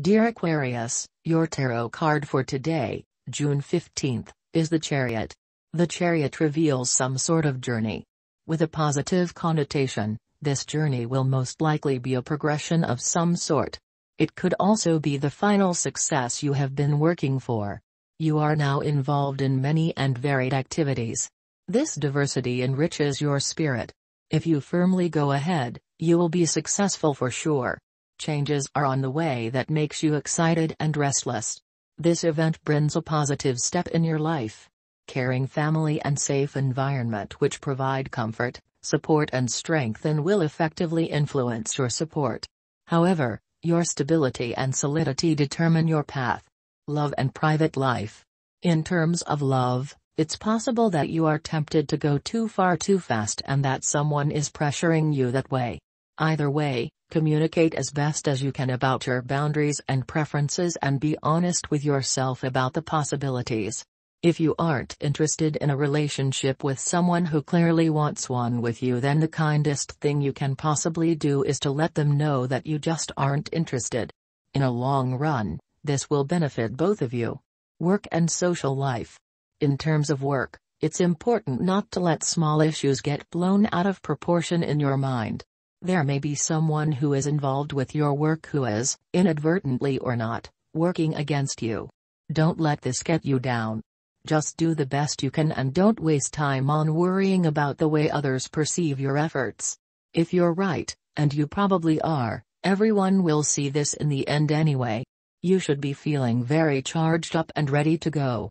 Dear Aquarius, your tarot card for today, June 15th, is the Chariot. The Chariot reveals some sort of journey. With a positive connotation, this journey will most likely be a progression of some sort. It could also be the final success you have been working for. You are now involved in many and varied activities. This diversity enriches your spirit. If you firmly go ahead, you will be successful for sure. Changes are on the way that makes you excited and restless. This event brings a positive step in your life. Caring family and safe environment which provide comfort, support and strength and will effectively influence your support. However, your stability and solidity determine your path. Love and private life. In terms of love, it's possible that you are tempted to go too far too fast and that someone is pressuring you that way. Either way, Communicate as best as you can about your boundaries and preferences and be honest with yourself about the possibilities. If you aren't interested in a relationship with someone who clearly wants one with you, then the kindest thing you can possibly do is to let them know that you just aren't interested. In a long run, this will benefit both of you. Work and social life. In terms of work, it's important not to let small issues get blown out of proportion in your mind. There may be someone who is involved with your work who is, inadvertently or not, working against you. Don't let this get you down. Just do the best you can and don't waste time on worrying about the way others perceive your efforts. If you're right, and you probably are, everyone will see this in the end anyway. You should be feeling very charged up and ready to go.